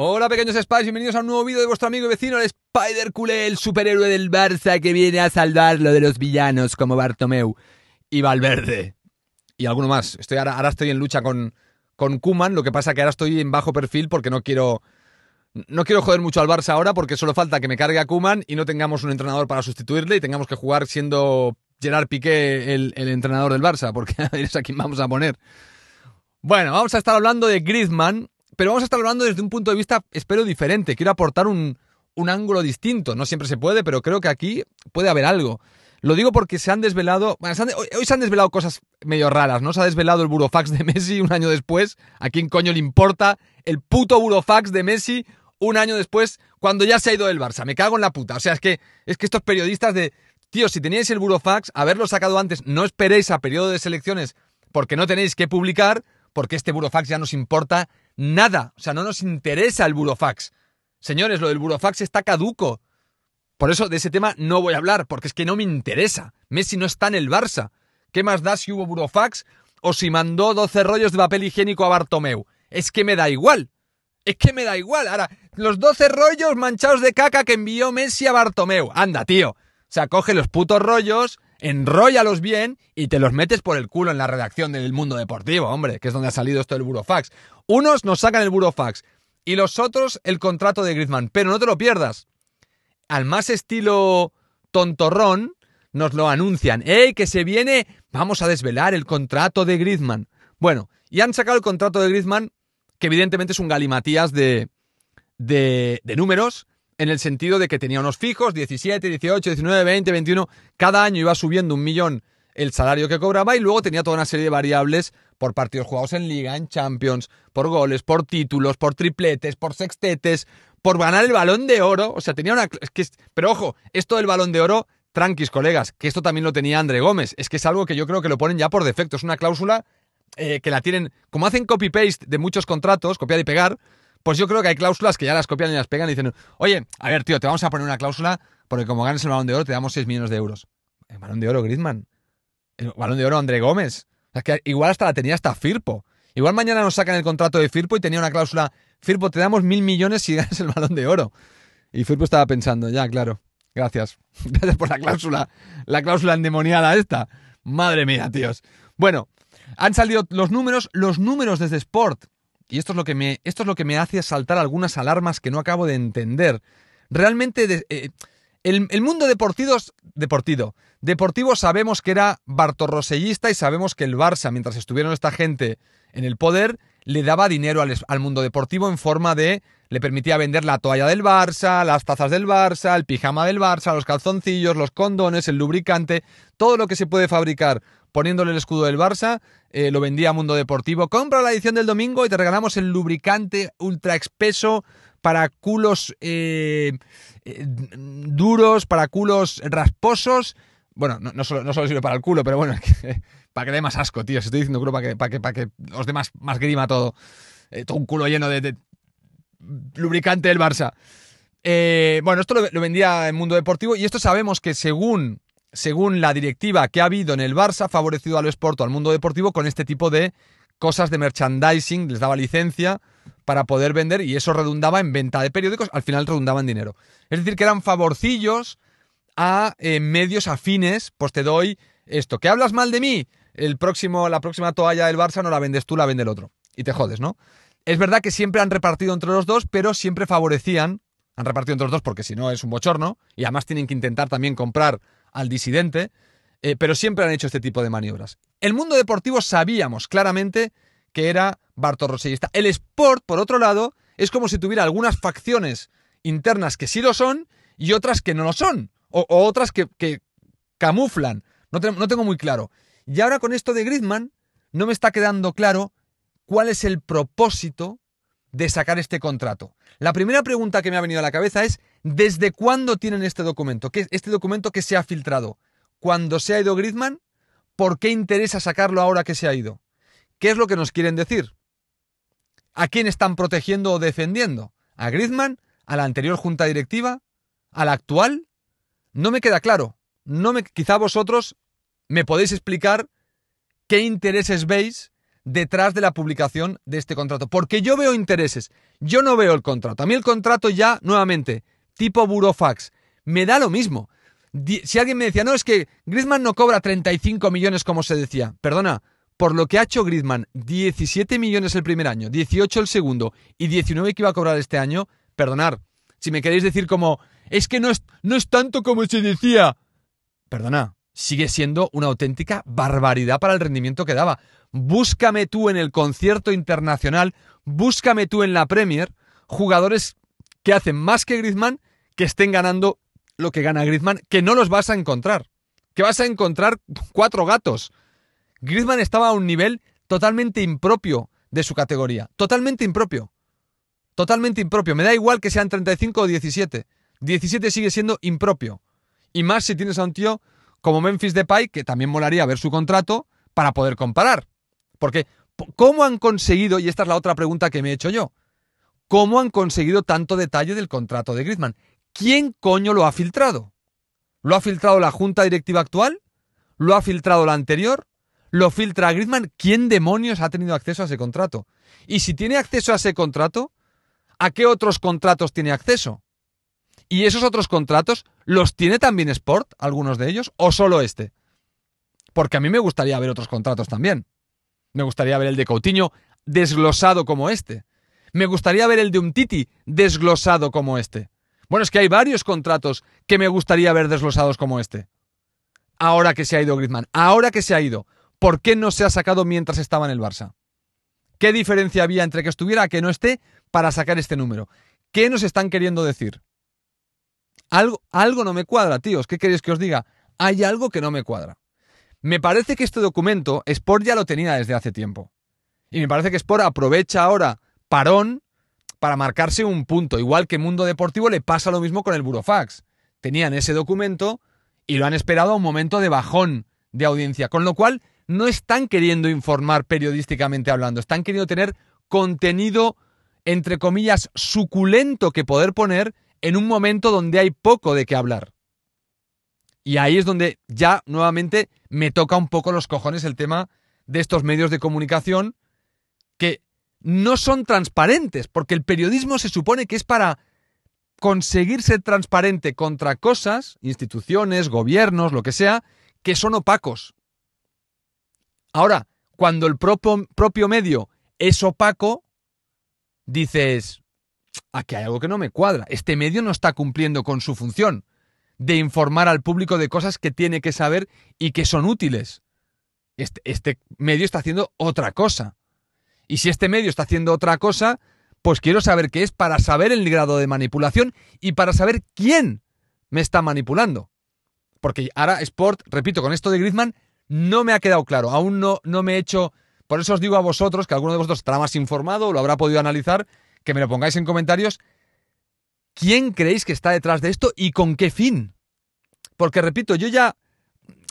Hola pequeños Spice, bienvenidos a un nuevo vídeo de vuestro amigo y vecino, el Spider Culé, el superhéroe del Barça que viene a lo de los villanos como Bartomeu y Valverde. Y alguno más. Estoy, ahora, estoy en lucha con, con Kuman, lo que pasa que ahora estoy en bajo perfil porque no quiero. No quiero joder mucho al Barça ahora porque solo falta que me cargue a Kuman y no tengamos un entrenador para sustituirle y tengamos que jugar siendo Gerard Piqué el, entrenador del Barça, porque a es a quién vamos a poner. Bueno, vamos a estar hablando de Griezmann, pero vamos a estar hablando desde un punto de vista, espero, diferente. Quiero aportar un, ángulo distinto. No siempre se puede, pero creo que aquí puede haber algo. Lo digo porque se han desvelado. Bueno, hoy, se han desvelado cosas medio raras, ¿no? Se ha desvelado el burofax de Messi un año después. ¿A quién coño le importa el puto burofax de Messi un año después cuando ya se ha ido el Barça? Me cago en la puta. O sea, es que, es que estos periodistas de. Tío, si teníais el burofax, haberlo sacado antes, no esperéis a periodo de selecciones porque no tenéis que publicar, porque este burofax ya nos importa nada. O sea, no nos interesa el burofax. Señores, lo del burofax está caduco. Por eso de ese tema no voy a hablar, porque es que no me interesa. Messi no está en el Barça. ¿Qué más da si hubo burofax o si mandó 12 rollos de papel higiénico a Bartomeu? Es que me da igual. Es que me da igual. Ahora, los 12 rollos manchados de caca que envió Messi a Bartomeu. Anda, tío. O sea, coge los putos rollos, enróllalos bien y te los metes por el culo en la redacción del mundo deportivo, hombre, que es donde ha salido esto del burofax. Unos nos sacan el burofax y los otros el contrato de Griezmann, pero no te lo pierdas. Al más estilo tontorrón nos lo anuncian, ¡Ey, que se viene! Vamos a desvelar el contrato de Griezmann. Bueno, y han sacado el contrato de Griezmann, que evidentemente es un galimatías de, de números, en el sentido de que tenía unos fijos, 17, 18, 19, 20, 21, cada año iba subiendo un millón el salario que cobraba y luego tenía toda una serie de variables por partidos jugados en liga, en Champions, por goles, por títulos, por tripletes, por sextetes, por ganar el balón de oro, o sea, tenía una pero ojo, esto del balón de oro tranquis colegas, que esto también lo tenía André Gómez, es que es algo que yo creo que lo ponen ya por defecto, es una cláusula eh, que la tienen, como hacen copy-paste de muchos contratos, copiar y pegar, pues yo creo que hay cláusulas que ya las copian y las pegan y dicen, oye, a ver, tío, te vamos a poner una cláusula porque como ganas el balón de oro te damos 6 millones de euros. El balón de oro, Griezmann. El balón de oro, André Gómez. que igual hasta la tenía hasta Firpo. Igual mañana nos sacan el contrato de Firpo y tenía una cláusula, Firpo, te damos mil millones si ganas el balón de oro. Y Firpo estaba pensando, ya, claro, gracias. Gracias por la cláusula, la cláusula endemoniada esta. Madre mía, tíos. Bueno, han salido los números, los números desde Sport y esto es lo que me, esto es lo que me hace saltar algunas alarmas que no acabo de entender. Realmente eh, el, el, mundo deportivos, deportivo, deportivo sabemos que era bartorrosellista y sabemos que el Barça, mientras estuvieron esta gente en el poder, le daba dinero al, mundo deportivo en forma de. le permitía vender la toalla del Barça, las tazas del Barça, el pijama del Barça, los calzoncillos, los condones, el lubricante, todo lo que se puede fabricar poniéndole el escudo del Barça, eh, lo vendía a mundo deportivo. Compra la edición del domingo y te regalamos el lubricante ultra expeso para culos eh, eh, duros, para culos rasposos. Bueno, no, solo, no solo sirve para el culo, pero bueno, para que dé más asco, tío. Si estoy diciendo culo para que, para que, para que os dé más, grima todo. Eh, todo un culo lleno de, lubricante del Barça. Eh, bueno, esto lo, vendía el mundo deportivo y esto sabemos que según, según la directiva que ha habido en el Barça, favorecido al Esporto, al mundo deportivo, con este tipo de cosas de merchandising, les daba licencia para poder vender y eso redundaba en venta de periódicos, al final redundaba en dinero. Es decir, que eran favorcillos a eh, medios afines, pues te doy esto. ¿Qué hablas mal de mí? el próximo, la próxima toalla del Barça no la vendes tú, la vende el otro. Y te jodes, ¿no? Es verdad que siempre han repartido entre los dos, pero siempre favorecían, han repartido entre los dos porque si no es un bochorno, y además tienen que intentar también comprar al disidente, eh, pero siempre han hecho este tipo de maniobras. El mundo deportivo sabíamos claramente que era Rosellista. El Sport, por otro lado, es como si tuviera algunas facciones internas que sí lo son y otras que no lo son, o, otras que, camuflan. no tengo muy claro. Y ahora con esto de Griezmann, no me está quedando claro cuál es el propósito de sacar este contrato. La primera pregunta que me ha venido a la cabeza es, ¿desde cuándo tienen este documento? ¿Qué, este documento que se ha filtrado. cuando se ha ido Griezmann? ¿Por qué interesa sacarlo ahora que se ha ido? ¿Qué es lo que nos quieren decir? ¿A quién están protegiendo o defendiendo? ¿A Griezmann? ¿A la anterior junta directiva? ¿A la actual? No me queda claro. No me, quizá vosotros ¿Me podéis explicar qué intereses veis detrás de la publicación de este contrato? Porque yo veo intereses, yo no veo el contrato. A mí el contrato ya, nuevamente, tipo burofax, me da lo mismo. Si alguien me decía, no, es que Griezmann no cobra 35 millones como se decía. Perdona, por lo que ha hecho Griezmann, 17 millones el primer año, 18 el segundo y 19 que iba a cobrar este año, perdonar. Si me queréis decir como, es que no es, no es tanto como se decía. Perdona, sigue siendo una auténtica barbaridad para el rendimiento que daba. Búscame tú en el concierto internacional, búscame tú en la Premier, jugadores que hacen más que Griezmann, que estén ganando lo que gana Griezmann, que no los vas a encontrar. Que vas a encontrar cuatro gatos. Griezmann estaba a un nivel totalmente impropio de su categoría. Totalmente impropio. Totalmente impropio. Me da igual que sean 35 o 17. 17 sigue siendo impropio. Y más si tienes a un tío como Memphis Depay, que también molaría ver su contrato para poder comparar. Porque, ¿cómo han conseguido, y esta es la otra pregunta que me he hecho yo, cómo han conseguido tanto detalle del contrato de Griezmann? ¿Quién coño lo ha filtrado? ¿Lo ha filtrado la junta directiva actual? ¿Lo ha filtrado la anterior? ¿Lo filtra Griezmann? ¿Quién demonios ha tenido acceso a ese contrato? Y si tiene acceso a ese contrato, ¿a qué otros contratos tiene acceso? ¿Y esos otros contratos los tiene también Sport, algunos de ellos, o solo este? Porque a mí me gustaría ver otros contratos también. Me gustaría ver el de Coutinho desglosado como este. Me gustaría ver el de Umtiti desglosado como este. Bueno, es que hay varios contratos que me gustaría ver desglosados como este. Ahora que se ha ido Griezmann, ahora que se ha ido, ¿por qué no se ha sacado mientras estaba en el Barça? ¿Qué diferencia había entre que estuviera a que no esté para sacar este número? ¿Qué nos están queriendo decir? Algo, no me cuadra, tíos. ¿Qué queréis que os diga? Hay algo que no me cuadra. Me parece que este documento Sport ya lo tenía desde hace tiempo. Y me parece que Sport aprovecha ahora parón para marcarse un punto. Igual que Mundo Deportivo le pasa lo mismo con el Burofax. Tenían ese documento y lo han esperado a un momento de bajón de audiencia. Con lo cual, no están queriendo informar periodísticamente hablando. Están queriendo tener contenido, entre comillas, suculento que poder poner en un momento donde hay poco de qué hablar. Y ahí es donde ya nuevamente me toca un poco los cojones el tema de estos medios de comunicación que no son transparentes, porque el periodismo se supone que es para conseguir ser transparente contra cosas, instituciones, gobiernos, lo que sea, que son opacos. Ahora, cuando el propio, propio medio es opaco, dices, aquí hay algo que no me cuadra. Este medio no está cumpliendo con su función de informar al público de cosas que tiene que saber y que son útiles. Este, este, medio está haciendo otra cosa. Y si este medio está haciendo otra cosa, pues quiero saber qué es para saber el grado de manipulación y para saber quién me está manipulando. Porque ahora Sport, repito, con esto de Griezmann no me ha quedado claro, aún no, no me he hecho... Por eso os digo a vosotros, que alguno de vosotros estará más informado, lo habrá podido analizar, que me lo pongáis en comentarios. ¿Quién creéis que está detrás de esto y con qué fin? Porque repito, yo ya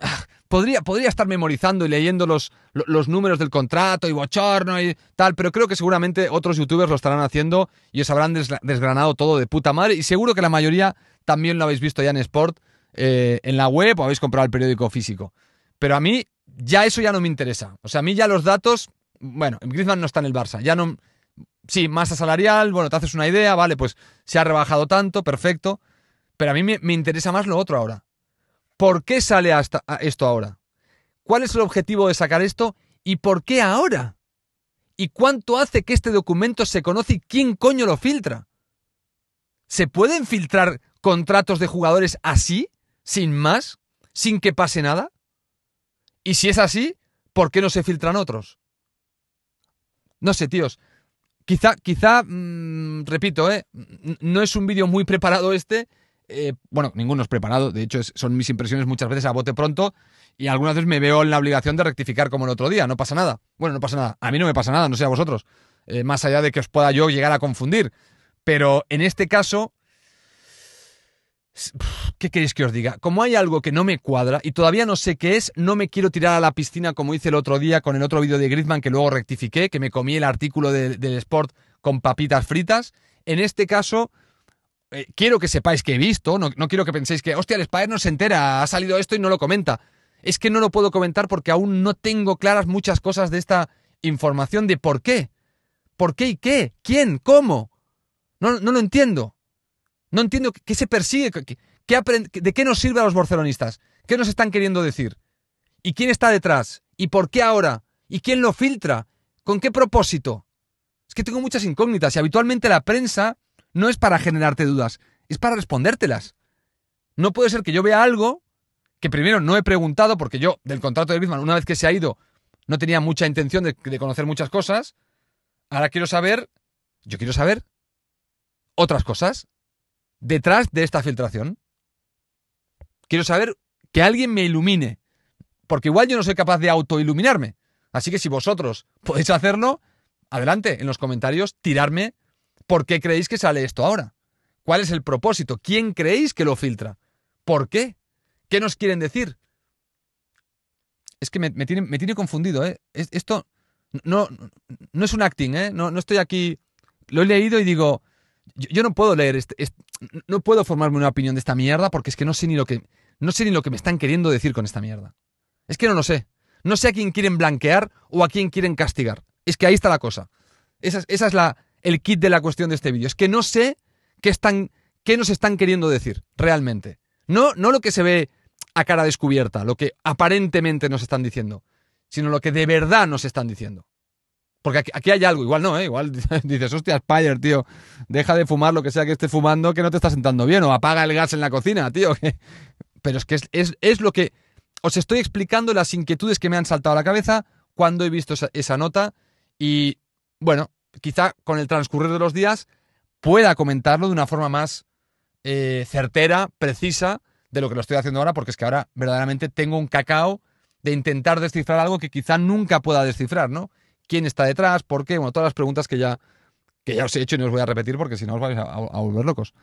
ah, podría, podría estar memorizando y leyendo los, los números del contrato y bochorno y tal, pero creo que seguramente otros youtubers lo estarán haciendo y os habrán desgranado todo de puta madre. Y seguro que la mayoría también lo habéis visto ya en Sport, eh, en la web o habéis comprado el periódico físico. Pero a mí ya eso ya no me interesa. O sea, a mí ya los datos. Bueno, Griezmann no está en el Barça. Ya no, sí, masa salarial, bueno, te haces una idea, vale, pues se ha rebajado tanto, perfecto. Pero a mí me, interesa más lo otro ahora. ¿Por qué sale hasta esto ahora? ¿Cuál es el objetivo de sacar esto y por qué ahora? ¿Y cuánto hace que este documento se conoce y quién coño lo filtra? ¿Se pueden filtrar contratos de jugadores así, sin más, sin que pase nada? Y si es así, ¿por qué no se filtran otros? No sé, tíos, Quizá, quizá mm, repito, eh, no es un vídeo muy preparado este. Eh, bueno, ninguno es preparado, de hecho son mis impresiones muchas veces a bote pronto y algunas veces me veo en la obligación de rectificar como el otro día, no pasa nada. Bueno, no pasa nada, a mí no me pasa nada, no sé a vosotros, eh, más allá de que os pueda yo llegar a confundir. Pero en este caso ¿Qué queréis que os diga? Como hay algo que no me cuadra y todavía no sé qué es, no me quiero tirar a la piscina como hice el otro día con el otro vídeo de Griezmann que luego rectifiqué, que me comí el artículo del Sport con papitas fritas. En este caso, eh, quiero que sepáis que he visto, no, quiero que penséis que, hostia, el Spider no se entera, ha salido esto y no lo comenta. Es que no lo puedo comentar porque aún no tengo claras muchas cosas de esta información de por qué. ¿Por qué y qué? ¿Quién? ¿Cómo? No, no lo entiendo. No entiendo qué se persigue, de qué nos sirve a los barcelonistas, qué nos están queriendo decir, y quién está detrás, y por qué ahora, y quién lo filtra, con qué propósito. Es que tengo muchas incógnitas y habitualmente la prensa no es para generarte dudas, es para respondértelas. No puede ser que yo vea algo que primero no he preguntado, porque yo del contrato de Bismarck, una vez que se ha ido, no tenía mucha intención de, de conocer muchas cosas. Ahora quiero saber, yo quiero saber otras cosas detrás de esta filtración? Quiero saber que alguien me ilumine, porque igual yo no soy capaz de autoiluminarme. Así que si vosotros podéis hacerlo, adelante en los comentarios, tirarme por qué creéis que sale esto ahora. ¿Cuál es el propósito? ¿Quién creéis que lo filtra? ¿Por qué? ¿Qué nos quieren decir? Es que me, tiene, me tiene, confundido, ¿eh? esto no, no es un acting, ¿eh? No, no estoy aquí. Lo he leído y digo, yo, no puedo leer, este, no puedo formarme una opinión de esta mierda porque es que no sé ni lo que, no sé ni lo que me están queriendo decir con esta mierda. Es que no lo sé. No sé a quién quieren blanquear o a quién quieren castigar. Es que ahí está la cosa. Esa, es la, el kit de la cuestión de este vídeo. Es que no sé qué, están, qué nos están queriendo decir realmente. No, no lo que se ve a cara descubierta, lo que aparentemente nos están diciendo, sino lo que de verdad nos están diciendo. Porque aquí, hay algo, igual no, ¿eh? igual dices, hostia, spider tío, deja de fumar lo que sea que esté fumando, que no te está sentando bien, o apaga el gas en la cocina, tío. Que... Pero es que es, lo que os estoy explicando las inquietudes que me han saltado a la cabeza cuando he visto esa, nota y, bueno, quizá con el transcurrir de los días pueda comentarlo de una forma más eh, certera, precisa, de lo que lo estoy haciendo ahora, porque es que ahora verdaderamente tengo un cacao de intentar descifrar algo que quizá nunca pueda descifrar, ¿no? quién está detrás, por qué, bueno, todas las preguntas que ya, que ya os he hecho y no os voy a repetir porque si no os vais a, volver locos.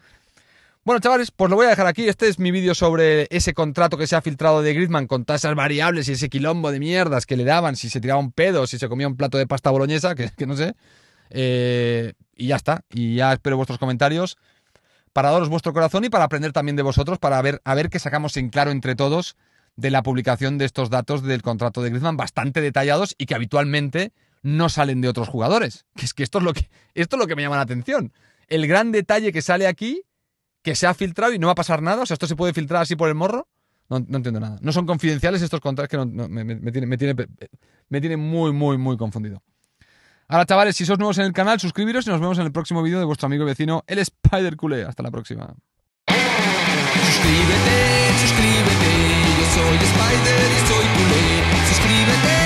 Bueno, chavales, pues lo voy a dejar aquí. Este es mi vídeo sobre ese contrato que se ha filtrado de Griezmann con tasas variables y ese quilombo de mierdas que le daban, si se tiraba un pedo, si se comía un plato de pasta boloñesa, que, no sé. Eh, y ya está. Y ya espero vuestros comentarios para daros vuestro corazón y para aprender también de vosotros, para ver, a ver qué sacamos en claro entre todos de la publicación de estos datos del contrato de Griezmann, bastante detallados y que habitualmente no salen de otros jugadores. Que es que esto es lo que, esto es lo que me llama la atención. El gran detalle que sale aquí, que se ha filtrado y no va a pasar nada, o sea, esto se puede filtrar así por el morro. No, entiendo nada. No son confidenciales estos contratos que me, tienen me, tiene, me tiene muy, muy, muy confundido. Ahora, chavales, si sois nuevos en el canal, suscribiros y nos vemos en el próximo vídeo de vuestro amigo y vecino, el Spider Culé. Hasta la próxima. Suscríbete, suscríbete, soy Spider y Suscríbete.